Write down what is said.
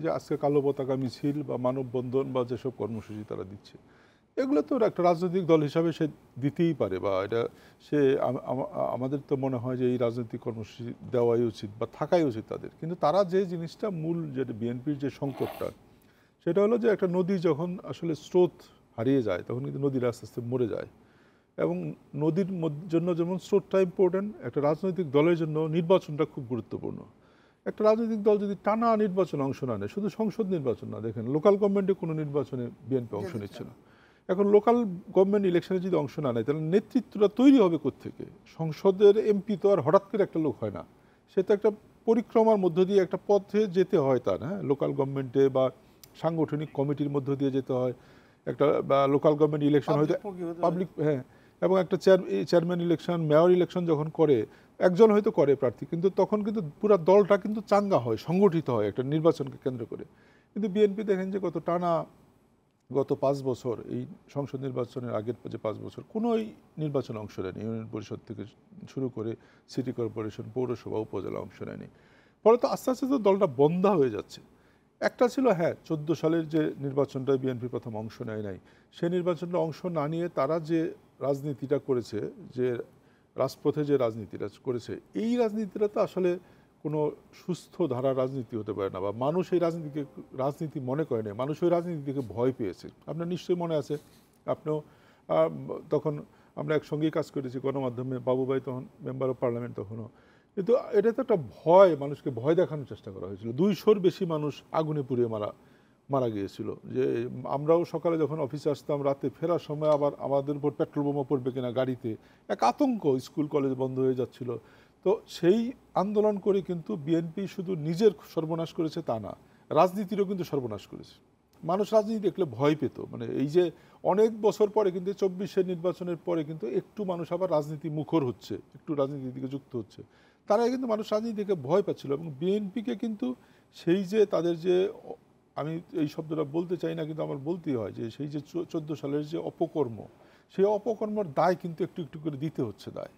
এই যে আজকে কালো পতাকা মিছিল বা মানববন্ধন বা যেসব কর্মসূচি তারা দিচ্ছে এগুলো তো একটা রাজনৈতিক দল হিসাবে সে দিতেই পারে বা এটা সে আমাদের তো মনে হয় যে এই রাজনৈতিক কর্মসূচি দেওয়াই উচিত বা থাকাই উচিত তাদের কিন্তু তারা যে জিনিসটা মূল যেটা বিএনপির যে সংকটটা সেটা হলো যে একটা নদী যখন আসলে স্রোত হারিয়ে যায় তখন কিন্তু নদীর আস্তে আস্তে মরে যায় এবং নদীর জন্য যেমন স্রোতটা ইম্পর্টেন্ট একটা রাজনৈতিক দলের জন্য নির্বাচনটা খুব গুরুত্বপূর্ণ একটা রাজনৈতিক দল যদি টানা নির্বাচনে অংশ না নেয় শুধু সংসদ নির্বাচন না দেখেন লোকাল গভর্নমেন্টে কোনো নির্বাচনে বিএনপি অংশ নিচ্ছে না এখন লোকাল গভর্নমেন্ট ইলেকশনে যদি অংশ না নেয় তাহলে নেতৃত্বটা তৈরি হবে থেকে সংসদের এমপি তো আর হঠাৎ করে একটা লোক হয় না সে তো একটা পরিক্রমার মধ্য দিয়ে একটা পথে যেতে হয় তার হ্যাঁ লোকাল গভর্নমেন্টে বা সাংগঠনিক কমিটির মধ্য দিয়ে যেতে হয় একটা লোকাল গভর্নমেন্ট ইলেকশন হয়তো পাবলিক হ্যাঁ এবং একটা chair chairman election mayor election যখন করে একজন হয়তো করে প্রার্থী কিন্তু তখন কিন্তু পুরো দলটা কিন্তু চাঙ্গা হয় সংগঠিত হয় একটা নির্বাচনকে কেন্দ্র করে কিন্তু বিএনপি দেখেন যে গত টানা গত পাঁচ বছর এই সংসদ নির্বাচনের আগের যে পাঁচ বছর কোনোই নির্বাচন অংশ নেয়নি ইউনিয়ন পরিষদ থেকে শুরু করে সিটি কর্পোরেশন পৌরসভা উপজেলা অংশ নেয়নি ফলে তো আস্তে আস্তে তো দলটা বন্ধা হয়ে যাচ্ছে একটা ছিল হ্যাঁ চোদ্দ সালের যে নির্বাচনটা বিএনপি প্রথম অংশ নেয় নাই সেই নির্বাচনটা অংশ না নিয়ে তারা যে রাজনীতিটা করেছে যে রাজপথে যে রাজনীতিটা করেছে এই রাজনীতিটা তো আসলে কোনো সুস্থ ধারা রাজনীতি হতে পারে না বা মানুষ এই রাজনীতিকে রাজনীতি মনে করে নেই মানুষ ওই রাজনীতিকে ভয় পেয়েছে আপনার নিশ্চয়ই মনে আছে আপনিও তখন আমরা একসঙ্গেই কাজ করেছি গণমাধ্যমে বাবুভাই তখন মেম্বার অফ পার্লামেন্ট তখনও কিন্তু এটা তো একটা ভয় মানুষকে ভয় দেখানোর চেষ্টা করা হয়েছিল দুইশোর বেশি মানুষ আগুনে পুড়িয়ে মারা মারা গিয়েছিল যে আমরাও সকালে যখন অফিসে আসতাম রাতে ফেরার সময় আবার আমাদের উপর পেট্রোল বোমা পড়বে কিনা গাড়িতে এক আতঙ্ক স্কুল কলেজ বন্ধ হয়ে যাচ্ছিল তো সেই আন্দোলন করে কিন্তু বিএনপি শুধু নিজের সর্বনাশ করেছে তা না রাজনীতিরও কিন্তু সর্বনাশ করেছে মানুষ রাজনীতি দেখলে ভয় পেত মানে এই যে অনেক বছর পরে কিন্তু চব্বিশের নির্বাচনের পরে কিন্তু একটু মানুষ আবার রাজনীতি মুখর হচ্ছে একটু রাজনীতির দিকে যুক্ত হচ্ছে তারা কিন্তু মানুষ রাজনীতি দেখে ভয় পাচ্ছিল এবং বিএনপিকে কিন্তু সেই যে তাদের যে আমি এই শব্দটা বলতে চাই না কিন্তু আমার বলতেই হয় যে সেই যে চোদ্দো সালের যে অপকর্ম সেই অপকর্মর দায় কিন্তু একটু একটু করে দিতে হচ্ছে দায়